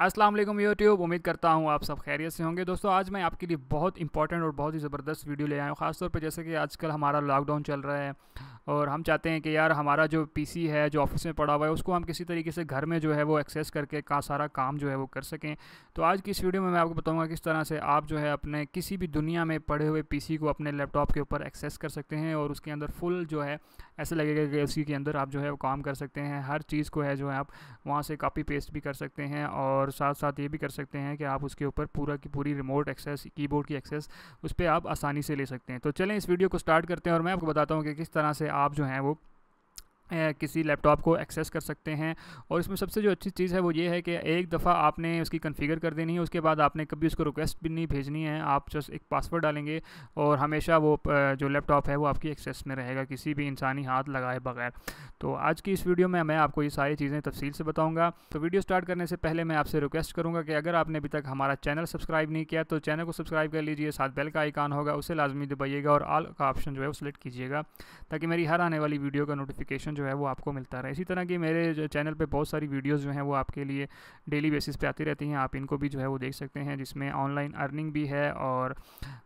Aslam YouTube उम्मीद करता हूँ आप सब खैरियत से होंगे दोस्तों आज मैं आपके लिए बहुत इंपॉर्टेंट और बहुत ही ज़बरदस्त वीडियो ले आया हूँ ख़ासतौर पर जैसे कि आजकल हमारा लॉकडाउन चल रहा है और हम चाहते हैं कि यार हमारा जो पीसी है जो ऑफिस में पड़ा हुआ है उसको हम किसी तरीके से घर में जो है वो एक्सेस करके का सारा काम जो है वो कर सकें तो आज की इस वीडियो में मैं आपको बताऊँगा किस तरह से आप जो है अपने किसी भी दुनिया में पड़े हुए पी को अपने लैपटॉप के ऊपर एक्सेस कर सकते हैं और उसके अंदर फुल जो है ऐसे लगेगा कि उसी के अंदर आप जो है वो काम कर सकते हैं हर चीज़ को है जो है आप वहाँ से कापी पेस्ट भी कर सकते हैं और साथ साथ ये भी कर सकते हैं कि आप उसके ऊपर पूरा की पूरी रिमोट एक्सेस कीबोर्ड की एक्सेस उस पर आप आसानी से ले सकते हैं तो चलें इस वीडियो को स्टार्ट करते हैं और मैं आपको बताता हूँ कि किस तरह से आप जो हैं वो किसी लैपटॉप को एक्सेस कर सकते हैं और इसमें सबसे जो अच्छी चीज़ है वो ये है कि एक दफ़ा आपने उसकी कन्फ़िगर कर देनी है उसके बाद आपने कभी उसको रिक्वेस्ट भी नहीं भेजनी है आप जस्ट एक पासवर्ड डालेंगे और हमेशा वो जो लैपटॉप है वो आपकी एक्सेस में रहेगा किसी भी इंसानी हाथ लगाए बगैर तो आज की इस वीडियो में मैं आपको ये सारी चीज़ें तफसील से बताऊँगा तो वीडियो स्टार्ट करने से पहले मैं आपसे रिक्वेस्ट करूँगा कि अगर आपने अभी तक हमारा चैनल सब्सक्राइब नहीं किया तो चैनल को सब्सक्राइब कर लीजिए साथ बेल का आइकान होगा उसे लाजमी दबाइएगा और आल का ऑप्शन जो है वो सेलेक्ट कीजिएगा ताकि मेरी हर आने वाली वीडियो का नोटिफिकेशन जो है वो आपको मिलता रहे इसी तरह की मेरे चैनल पर बहुत सारी वीडियोज़ जो हैं वो आपके लिए डेली बेसिस पर आती रहती हैं आप इनको भी जो है वो देख सकते हैं जिसमें ऑनलाइन अर्निंग भी है और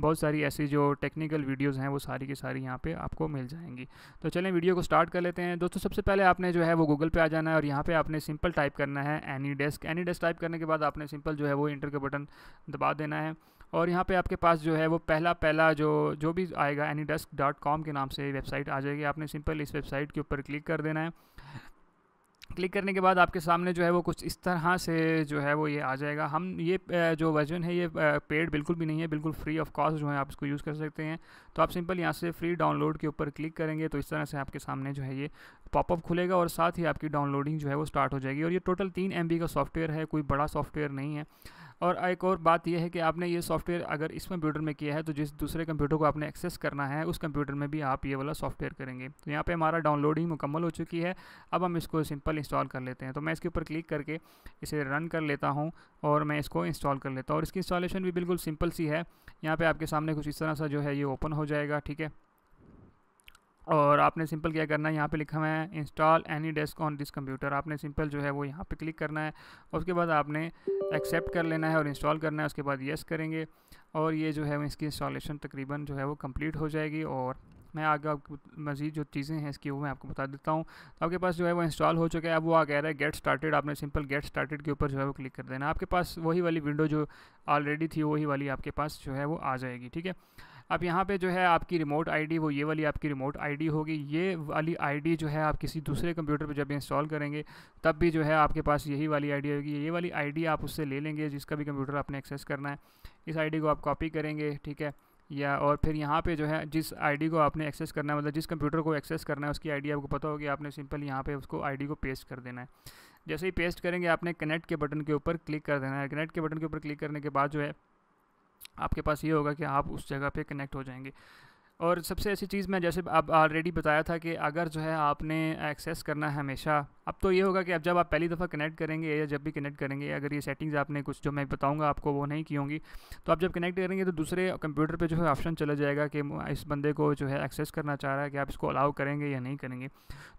बहुत सारी ऐसी जो टेक्निकल वीडियोज़ हैं वो सारी की सारी यहाँ पर आपको मिल जाएंगी तो चलें वीडियो को स्टार्ट कर लेते हैं दोस्तों सबसे पहले आपने जो है वो गूगल पर आ जाना है और यहाँ पर आपने सिंपल टाइप करना है AnyDesk AnyDesk type करने के बाद आपने सिंपल जो है वो इंटर का बटन दबा देना है और यहाँ पे आपके पास जो है वो पहला पहला जो जो भी आएगा एनी डेस्क डॉट कॉम के नाम से वेबसाइट आ जाएगी आपने सिंपल इस वेबसाइट के ऊपर क्लिक कर देना है क्लिक करने के बाद आपके सामने जो है वो कुछ इस तरह से जो है वो ये आ जाएगा हम ये जो वर्जन है ये पेड बिल्कुल भी नहीं है बिल्कुल फ्री ऑफ कॉस्ट जो है आप इसको यूज़ कर सकते हैं तो आप सिंपल यहाँ से फ्री डाउनलोड के ऊपर क्लिक करेंगे तो इस तरह से आपके सामने जो है ये पॉपअप खुलेगा और साथ ही आपकी डाउनलोडिंग जो है वो स्टार्ट हो जाएगी और ये टोटल तीन एम का सॉफ्टवेयर है कोई बड़ा सॉफ्टवेयर नहीं है और एक और बात यह है कि आपने ये सॉफ्टवेयर अगर इस कंप्यूटर में किया है तो जिस दूसरे कंप्यूटर को आपने एक्सेस करना है उस कंप्यूटर में भी आप ये वाला सॉफ्टवेयर करेंगे तो यहाँ पर हमारा डाउनलोडिंग मुकम्मल हो चुकी है अब हम इसको सिंपल इंस्टॉल कर लेते हैं तो मैं इसके ऊपर क्लिक करके इसे रन कर लेता हूँ और मैं इसको इंस्टॉल कर लेता हूँ और इसकी इंस्टॉलेशन भी बिल्कुल सिंपल सी है यहाँ पर आपके सामने कुछ इस तरह सा जो है ये ओपन हो जाएगा ठीक है और आपने सिंपल क्या करना है यहाँ पे लिखा हुआ है install any desk on this computer आपने सिंपल जो है वो यहाँ पे क्लिक करना है उसके बाद आपने एक्सेप्ट कर लेना है और इंस्टॉल करना है उसके बाद येस करेंगे और ये जो है इसकी इंस्टॉलेशन तकरीबन जो है वो कम्प्लीट हो जाएगी और मैं आगे आपको मज़ीद जो चीज़ें हैं इसकी वो मैं आपको बता देता हूँ तो आपके पास जो है वो इंस्टॉल हो चुका है अब वो आ कह है गेट स्टार्टेड आपने सिंपल गेट स्टार्टेड के ऊपर जो है वो क्लिक कर देना आपके पास वही वाली विंडो जो ऑलरेडी थी वही वाली आपके पास जो है वो आ जाएगी ठीक है अब यहाँ पे जो है आपकी रिमोट आईडी वो ये वाली आपकी रिमोट आईडी होगी ये वाली आईडी जो है आप किसी दूसरे कंप्यूटर पर जब इंस्टॉल करेंगे तब भी जो है आपके पास यही वाली आईडी होगी ये वाली आईडी आप उससे ले लेंगे जिसका भी कंप्यूटर आपने एक्सेस करना है इस आईडी को आप कॉपी करेंगे ठीक है या और फिर यहाँ पे जो है जिस आईडी को आपने एक्सेस करना है मतलब जिस कंप्यूटर को एक्सेस करना है उसकी आईडी आपको पता होगी आपने सिंपल यहाँ पे उसको आईडी को पेस्ट कर देना है जैसे ही पेस्ट करेंगे आपने कनेक्ट के बटन के ऊपर क्लिक कर देना है कनेक्ट के बटन के ऊपर क्लिक करने के बाद जो है आपके पास ये होगा कि आप उस जगह पे कनेक्ट हो जाएंगे और सबसे ऐसी चीज़ मैं जैसे आप ऑलरेडी बताया था कि अगर जो है आपने एक्सेस करना है हमेशा अब तो ये होगा कि अब जब आप पहली दफ़ा कनेक्ट करेंगे या जब भी कनेक्ट करेंगे अगर ये सेटिंग्स आपने कुछ जो मैं बताऊंगा आपको वो नहीं की होंगी तो आप जब कनेक्ट करेंगे तो दूसरे कंप्यूटर पे जो है ऑप्शन चला जाएगा कि इस बंदे को जो है एक्सेस करना चाह रहा है कि आप इसको अलाउ करेंगे या नहीं करेंगे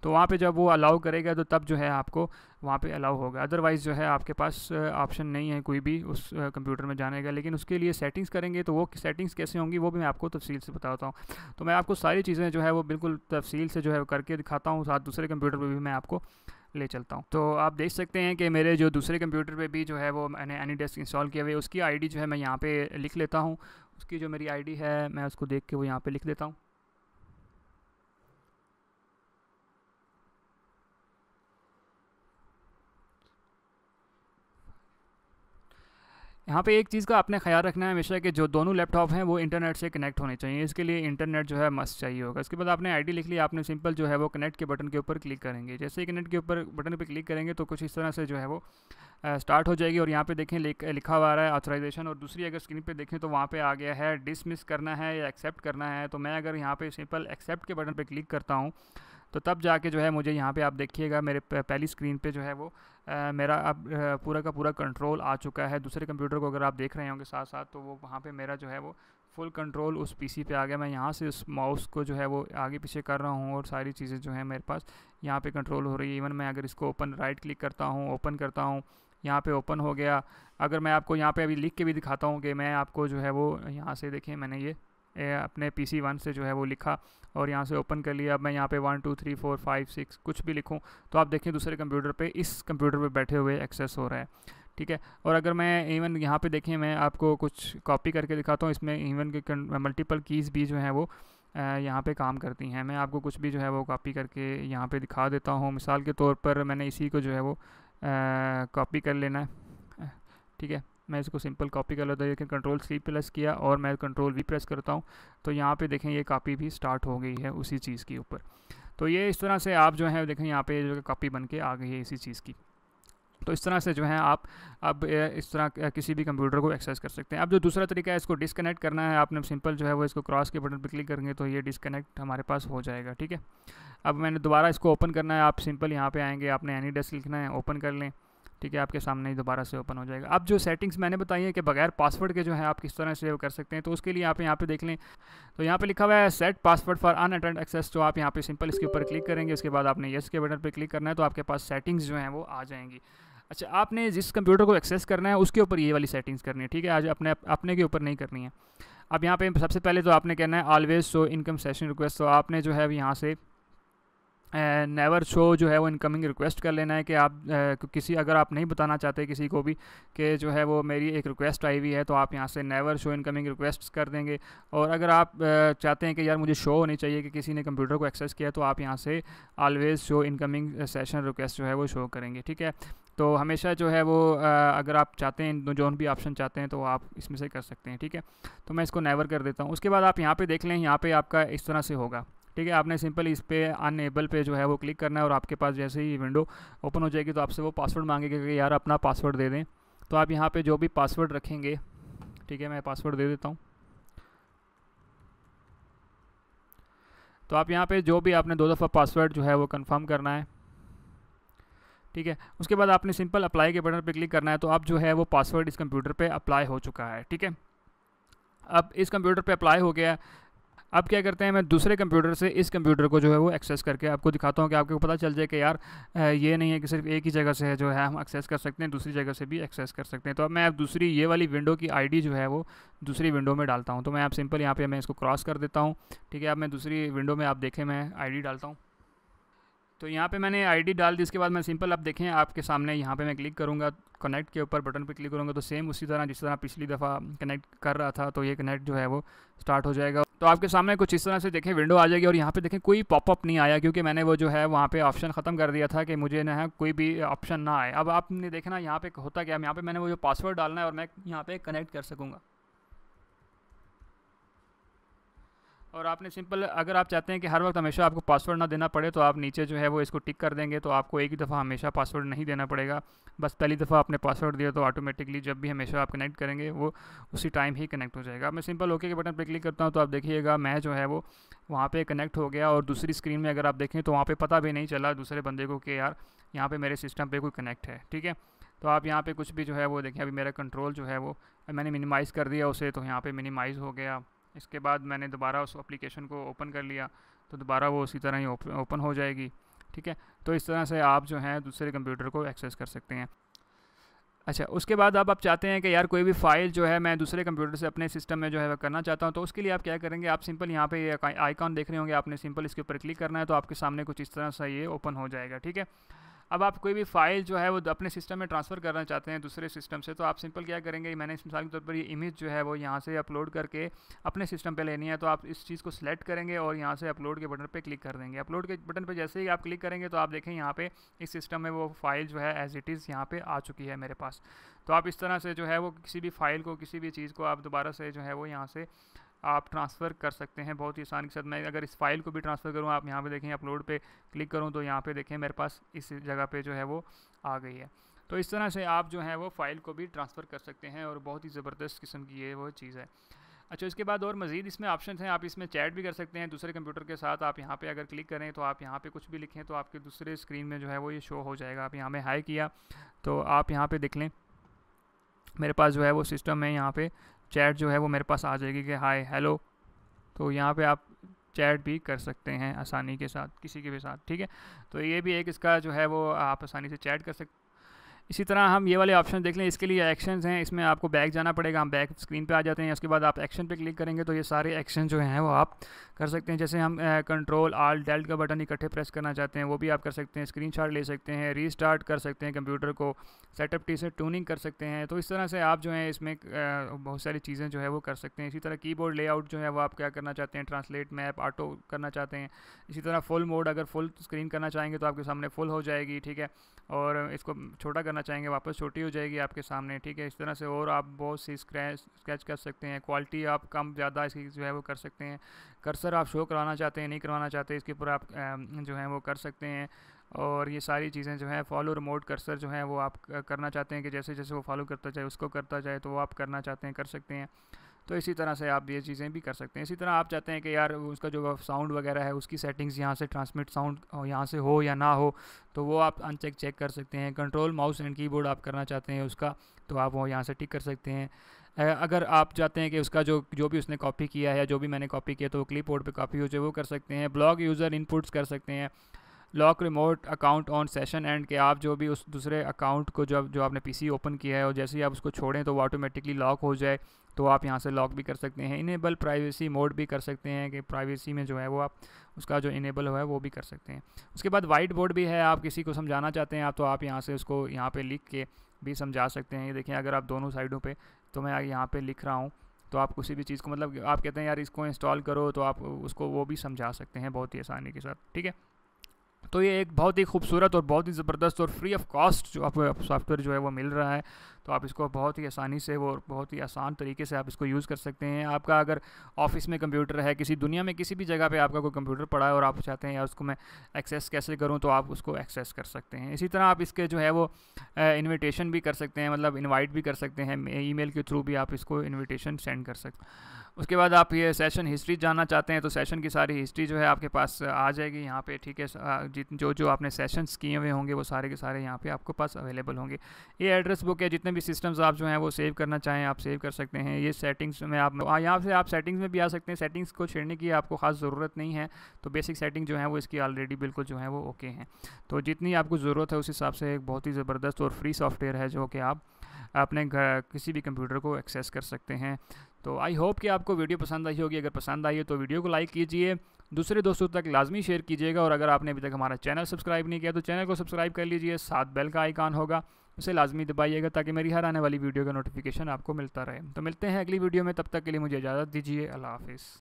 तो वहाँ पर जब वो अलाउ करेगा तो तब जो है आपको वहाँ पे अलाउ होगा अदरवाइज़ जो है आपके पास ऑप्शन नहीं है कोई भी उस कंप्यूटर में जाने का लेकिन उसके लिए सेटिंग्स करेंगे तो वो सेटिंग्स कैसे होंगी वो भी मैं आपको तफसील से बताता हूँ तो मैं आपको सारी चीज़ें जो है वो बिल्कुल तफसील से जो है करके दिखाता हूँ साथ दूसरे कंप्यूटर पर भी मैं आपको ले चलता हूँ तो आप देख सकते हैं कि मेरे जो दूसरे कंप्यूटर पर भी जो है वो मैंने एनी डेस्क इंस्टॉल किए हुए उसकी आई जो है मैं यहाँ पर लिख लेता हूँ उसकी जो मेरी आई है मैं उसको देख के वो यहाँ पर लिख लेता हूँ यहाँ पे एक चीज़ का आपने ख्याल रखना है हमेशा कि जो दोनों लैपटॉप हैं वो इंटरनेट से कनेक्ट होने चाहिए इसके लिए इंटरनेट जो है मस्त चाहिए होगा इसके बाद आपने आईडी लिख लिया आपने सिंपल जो है वो कनेक्ट के बटन के ऊपर क्लिक करेंगे जैसे ही कनेक्ट के ऊपर बटन पर क्लिक करेंगे तो कुछ इस तरह से जो है वो स्टार्ट हो जाएगी और यहाँ पे देखें लिखा हुआ रहा है ऑथराइजेशन और दूसरी अगर स्क्रीन पे देखें तो वहाँ पर आ गया है डिसमिस करना है या एक्सेप्ट करना है तो मैं अगर यहाँ पर सिंपल एक्सेप्ट के बटन पर क्लिक करता हूँ तो तब जाके जो है मुझे यहाँ पे आप देखिएगा मेरे पहली स्क्रीन पे जो है वो आ, मेरा अब पूरा का पूरा कंट्रोल आ चुका है दूसरे कंप्यूटर को अगर आप देख रहे होंगे साथ साथ तो वो वहाँ पे मेरा जो है वो फुल कंट्रोल उस पीसी पे आ गया मैं यहाँ से उस माउस को जो है वो आगे पीछे कर रहा हूँ और सारी चीज़ें जो है मेरे पास यहाँ पे कंट्रोल हो रही है इवन मैं अगर इसको ओपन राइट क्लिक करता हूँ ओपन करता हूँ यहाँ पे ओपन हो गया अगर मैं आपको यहाँ पे अभी लिख के भी दिखाता हूँ कि मैं आपको जो है वो यहाँ से देखें मैंने ये अपने पी सी वन से जो है वो लिखा और यहाँ से ओपन कर लिया अब मैं यहाँ पे one two three four five six कुछ भी लिखूँ तो आप देखें दूसरे कंप्यूटर पे इस कंप्यूटर पे बैठे हुए एक्सेस हो रहा है ठीक है और अगर मैं इवन यहाँ पे देखें मैं आपको कुछ कॉपी करके दिखाता हूँ इसमें इवन के मल्टीपल कीज़ भी जो हैं वो यहाँ पे काम करती हैं मैं आपको कुछ भी जो है वो कॉपी करके यहाँ पर दिखा देता हूँ मिसाल के तौर पर मैंने इसी को जो है वो कॉपी कर लेना है ठीक है मैं इसको सिंपल कॉपी कर लेता हूँ लेकिन कंट्रोल सी प्लस किया और मैं कंट्रोल वी प्रेस करता हूँ तो यहाँ पे देखें ये कॉपी भी स्टार्ट हो गई है उसी चीज़ के ऊपर तो ये इस तरह से आप जो है देखें यहाँ पे जो कॉपी बन के आ गई है इसी चीज़ की तो इस तरह से जो है आप अब इस तरह किसी भी कंप्यूटर को एक्सेस कर सकते हैं अब जो दूसरा तरीका है इसको डिसकनेक्ट करना है आपने सिंपल जो है वो इसको क्रॉस के बटन पर क्लिक करेंगे तो ये डिसकनेक्ट हमारे पास हो जाएगा ठीक है अब मैंने दोबारा इसको ओपन करना है आप सिंपल यहाँ पर आएंगे आपने एनी डेस्क लिखना है ओपन कर लें ठीक है आपके सामने ही दोबारा से ओपन हो जाएगा अब जो सेटिंग्स मैंने बताई है कि बगैर पासवर्ड के जो है आप किस तरह सेव कर सकते हैं तो उसके लिए आप यहाँ पे देख लें तो यहाँ पे लिखा हुआ है set password for unattended access तो आप यहाँ पे सिंपल इसके ऊपर क्लिक करेंगे उसके बाद आपने येस के बटन पर क्लिक करना है तो आपके पास सेटिंग्स जो हैं वो आ जाएंगी अच्छा आपने जिस कंप्यूटर को एक्सेस करना है उसके ऊपर ये वाली सेटिंग्स करनी है ठीक है आज अपने अपने के ऊपर नहीं करनी है अब यहाँ पे सबसे पहले तो आपने कहना है always show incoming session request तो आपने जो है यहाँ से नेवर शो जो है वो इनकमिंग रिक्वेस्ट कर लेना है कि आप uh, किसी अगर आप नहीं बताना चाहते किसी को भी कि जो है वो मेरी एक रिक्वेस्ट आई हुई है तो आप यहाँ से नेवर शो इनकमिंग रिक्वेस्ट कर देंगे और अगर आप uh, चाहते हैं कि यार मुझे शो होनी चाहिए कि किसी ने कंप्यूटर को एक्सेस किया तो आप यहाँ से always show incoming session request जो है वो शो करेंगे ठीक है तो हमेशा जो है वो अगर आप चाहते हैं जो भी ऑप्शन चाहते हैं तो आप इसमें से कर सकते हैं ठीक है तो मैं इसको नेवर कर देता हूँ उसके बाद आप यहाँ पे देख लें यहाँ पे आपका इस तरह से होगा ठीक है आपने सिंपल इस पर अनएबल पे जो है वो क्लिक करना है और आपके पास जैसे ही विंडो ओपन हो जाएगी तो आपसे वो पासवर्ड मांगेगा कि यार अपना पासवर्ड दे दें तो आप यहाँ पर जो भी पासवर्ड रखेंगे ठीक है मैं पासवर्ड दे देता हूँ तो आप यहाँ पे जो भी आपने दो दफ़ा पासवर्ड जो है वो कन्फर्म करना है ठीक है उसके बाद आपने सिंपल अप्लाई के बटन पर क्लिक करना है तो अब जो है वो पासवर्ड इस कंप्यूटर पे अप्लाई हो चुका है ठीक है अब इस कंप्यूटर पे अप्लाई हो गया अब क्या करते हैं मैं दूसरे कंप्यूटर से इस कंप्यूटर को जो है वो एक्सेस करके आपको दिखाता हूँ कि आपको पता चल जाए कि यार ये नहीं है कि सिर्फ एक ही जगह से जो है हम एक्सेस कर सकते हैं दूसरी जगह से भी एक्सेस कर सकते हैं तो अब मैं आप दूसरी ये वाली विंडो की आईडी जो है वो दूसरी विंडो में डालता हूँ तो मैं आप सिंपल यहाँ पर मैं इसको क्रॉस कर देता हूँ ठीक है अब मैं दूसरी विंडो में आप देखें मैं आई डालता हूँ तो यहाँ पे मैंने आईडी डाल दी इसके बाद मैं सिंपल आप देखें आपके सामने यहाँ पे मैं क्लिक करूँगा कनेक्ट के ऊपर बटन पे क्लिक करूँगा तो सेम उसी तरह जिस तरह पिछली दफ़ा कनेक्ट कर रहा था तो ये कनेक्ट जो है वो स्टार्ट हो जाएगा तो आपके सामने कुछ इस तरह से देखें विंडो आ जाएगी और यहाँ पे देखें कोई पॉपअप नहीं आया क्योंकि मैंने वो जो है वहाँ पे ऑप्शन ख़त्म कर दिया था कि मुझे ना है कोई भी ऑप्शन ना आए अब आपने देखना यहाँ पे होता क्या यहाँ पे मैंने वो जो पासवर्ड डालना है और मैं यहाँ पे कनेक्ट कर सकूँगा और आपने सिंपल अगर आप चाहते हैं कि हर वक्त हमेशा आपको पासवर्ड ना देना पड़े तो आप नीचे जो है वो इसको टिक कर देंगे तो आपको एक ही दफ़ा हमेशा पासवर्ड नहीं देना पड़ेगा बस पहली दफ़ा आपने पासवर्ड दिया तो ऑटोमेटिकली जब भी हमेशा आप कनेक्ट करेंगे वो उसी टाइम ही कनेक्ट हो जाएगा मैं सिंपल ओके के बटन पर क्लिक करता हूँ तो आप देखिएगा मैं जो है वो वहाँ पर कनेक्ट हो गया और दूसरी स्क्रीन में अगर आप देखें तो वहाँ पर पता भी नहीं चला दूसरे बंदे को कि यार यहाँ पर मेरे सिस्टम पर कोई कनेक्ट है ठीक है तो आप यहाँ पर कुछ भी जो है वो देखें अभी मेरा कंट्रोल जो है वो मैंने मिनिमाइज़ कर दिया उसे तो यहाँ पर मिनिमाइज़ हो गया इसके बाद मैंने दोबारा उस एप्लीकेशन को ओपन कर लिया तो दोबारा वो उसी तरह ही ओपन हो जाएगी ठीक है तो इस तरह से आप जो हैं दूसरे कंप्यूटर को एक्सेस कर सकते हैं अच्छा उसके बाद आप चाहते हैं कि यार कोई भी फ़ाइल जो है मैं दूसरे कंप्यूटर से अपने सिस्टम में जो है करना चाहता हूँ तो उसके लिए आप क्या करेंगे आप सिंपल यहाँ पे आइकॉन देख रहे होंगे आपने सिंपल इसके ऊपर क्लिक करना है तो आपके सामने कुछ इस तरह से ये ओपन हो जाएगा ठीक है अब आप कोई भी फाइल जो है वो अपने सिस्टम में ट्रांसफ़र करना चाहते हैं दूसरे सिस्टम से तो आप सिंपल क्या करेंगे मैंने मिसाल के तौर पर ये इमेज जो है वो यहाँ से अपलोड करके अपने सिस्टम पर लेनी है तो आप इस चीज़ को सिलेक्ट करेंगे और यहाँ से अपलोड के बटन पर क्लिक कर देंगे अपलोड के बटन पर जैसे ही आप क्लिक करेंगे तो आप देखें यहाँ पर इस सिस्टम में वो फाइल जो है एज इट इज़ यहाँ पर आ चुकी है मेरे पास तो आप इस तरह से जो है वो किसी भी फाइल को किसी भी चीज़ को आप दोबारा से जो है वो यहाँ से आप ट्रांसफ़र कर सकते हैं बहुत ही आसानी के साथ मैं अगर इस फाइल को भी ट्रांसफ़र करूँ आप यहाँ पर देखें अपलोड पर क्लिक करूँ तो यहाँ पर देखें मेरे पास इस जगह पर जो है वो आ गई है तो इस तरह से आप जो है वो फ़ाइल को भी ट्रांसफ़र कर सकते हैं और बहुत ही ज़बरदस्त किस्म की ये वो चीज़ है अच्छा इसके बाद और मज़ीद इसमें ऑप्शन हैं आप इसमें चैट भी कर सकते हैं दूसरे कंप्यूटर के साथ आप यहाँ पे अगर क्लिक करें तो आप यहाँ पे कुछ भी लिखें तो आपके दूसरे स्क्रीन में जो है वो ये शो हो जाएगा आप यहाँ में हाई किया तो आप यहाँ पे देख लें मेरे पास जो है वो सिस्टम है यहाँ पे चैट जो है वो मेरे पास आ जाएगी कि हाय हेलो तो यहाँ पे आप चैट भी कर सकते हैं आसानी के साथ किसी के भी साथ ठीक है तो ये भी एक इसका जो है वो आप आसानी से चैट कर सकते इसी तरह हम ये वाले ऑप्शन देख लें इसके लिए एक्शन हैं इसमें आपको बैक जाना पड़ेगा हम बैक स्क्रीन पे आ जाते हैं उसके बाद आप एक्शन पे क्लिक करेंगे तो ये सारे एक्शन जो हैं वो आप कर सकते हैं जैसे हम कंट्रोल आल डेल्ट का बटन इकट्ठे प्रेस करना चाहते हैं वो भी आप कर सकते हैं स्क्रीन ले सकते हैं री कर सकते हैं कंप्यूटर को सेटअप टी से ट्यूनिंग कर सकते हैं तो इस तरह से आप जो है इसमें बहुत सारी चीज़ें जो है वो कर सकते हैं इसी तरह की लेआउट जो है वो आप क्या करना चाहते हैं ट्रांसलेट मैप ऑटो करना चाहते हैं इसी तरह फुल मोड अगर फुल स्क्रीन करना चाहेंगे तो आपके सामने फुल हो जाएगी ठीक है और इसको छोटा करना चाहेंगे वापस छोटी हो जाएगी आपके सामने ठीक है इस तरह से और आप बहुत सी स्क्रैच स्केच कर सकते हैं क्वालिटी आप कम ज़्यादा इसकी जो है वो कर सकते हैं कर्सर आप शो करवाना चाहते हैं नहीं करवाना चाहते इसके ऊपर आप जो है वो कर सकते हैं और ये सारी चीज़ें जो हैं फॉलो रिमोट कर्सर जो है वो आप करना चाहते हैं कि जैसे जैसे वो फॉलो करता जाए उसको करता जाए तो वो आप करना चाहते हैं कर सकते हैं तो इसी तरह से आप ये चीज़ें भी कर सकते हैं इसी तरह आप चाहते हैं कि यार उसका जो साउंड वगैरह है उसकी सेटिंग्स यहाँ से ट्रांसमिट साउंड यहाँ से हो या ना हो तो वो आप अनचेक चेक कर सकते हैं कंट्रोल माउस एंड कीबोर्ड आप करना चाहते हैं उसका तो आप वो यहाँ से टिक कर सकते हैं अगर आप चाहते हैं कि उसका जो जो भी उसने कॉपी किया है या जो भी मैंने कॉपी किया तो वो क्लिप बोर्ड पर कॉपी हो जाए वो कर सकते हैं ब्लॉग यूज़र इनपुट्स कर सकते हैं lock remote account on session end के आप जो भी उस दूसरे अकाउंट को जो जो आपने पीसी ओपन किया है और जैसे ही आप उसको छोड़ें तो वो ऑटोमेटिकली लॉक हो जाए तो आप यहाँ से लॉक भी कर सकते हैं इनेबल प्राइवेसी मोड भी कर सकते हैं कि प्राइवेसी में जो है वो आप उसका जो इनेबल है वो भी कर सकते हैं उसके बाद वाइट बोर्ड भी है आप किसी को समझाना चाहते हैं आप तो आप यहाँ से उसको यहाँ पर लिख के भी समझा सकते हैं ये देखें अगर आप दोनों साइडों पर तो मैं यहाँ पर लिख रहा हूँ तो आप किसी भी चीज़ को मतलब आप कहते हैं यार इसको इंस्टॉल करो तो आप उसको वो भी समझा सकते हैं बहुत ही आसानी के साथ ठीक है तो ये एक बहुत ही खूबसूरत और बहुत ही ज़बरदस्त और फ्री ऑफ कॉस्ट जो आपको सॉफ्टवेयर जो है वो मिल रहा है तो आप इसको बहुत ही आसानी से और बहुत ही आसान तरीके से आप इसको यूज़ कर सकते हैं आपका अगर ऑफिस में कंप्यूटर है किसी दुनिया में किसी भी जगह पर आपका कोई कंप्यूटर पड़ा है और आप चाहते हैं या उसको मैं एक्सेस कैसे करूँ तो आप उसको एक्सेस कर सकते हैं इसी तरह आप इसके जो है वो इन्विटेशन भी कर सकते हैं मतलब इन्वाइट भी कर सकते हैं ई के थ्रू भी आप इसको इन्विटेशन सेंड कर सकते हैं उसके बाद आप ये सेशन हिस्ट्री जानना चाहते हैं तो सेशन की सारी हिस्ट्री जो है आपके पास आ जाएगी यहाँ पे ठीक है जित जो जो आपने सेशंस किए हुए होंगे वो सारे के सारे यहाँ पे आपके पास अवेलेबल होंगे ये एड्रेस बुक है जितने भी सिस्टम्स आप जो हैं वो सेव करना चाहें आप सेव कर सकते हैं ये सेटिंग्स में आप यहाँ से आप सेटिंग्स में भी आ सकते हैं सेटिंग्स को छेड़ने की आपको खास ज़रूरत नहीं है तो बेसिक सेटिंग जो है वो इसकी ऑलरेडी बिल्कुल जो है वो ओके हैं तो जितनी आपको ज़रूरत है उस हिसाब से एक बहुत ही ज़बरदस्त और फ्री सॉफ्टवेयर है जो कि आप अपने घर किसी भी कंप्यूटर को एक्सेस कर सकते हैं तो आई होप कि आपको वीडियो पसंद आई होगी अगर पसंद आई है तो वीडियो को लाइक कीजिए दूसरे दोस्तों तक लाजमी शेयर कीजिएगा और अगर आपने अभी तक हमारा चैनल सब्सक्राइब नहीं किया तो चैनल को सब्सक्राइब कर लीजिए साथ बेल का आइकान होगा उसे लाजमी दबाइएगा ताकि मेरी हर आने वाली वीडियो का नोटिफिकेशन आपको मिलता रहे तो मिलते हैं अगली वीडियो में तब तक के लिए मुझे इजाज़त दीजिए अल्लाह हाफिज़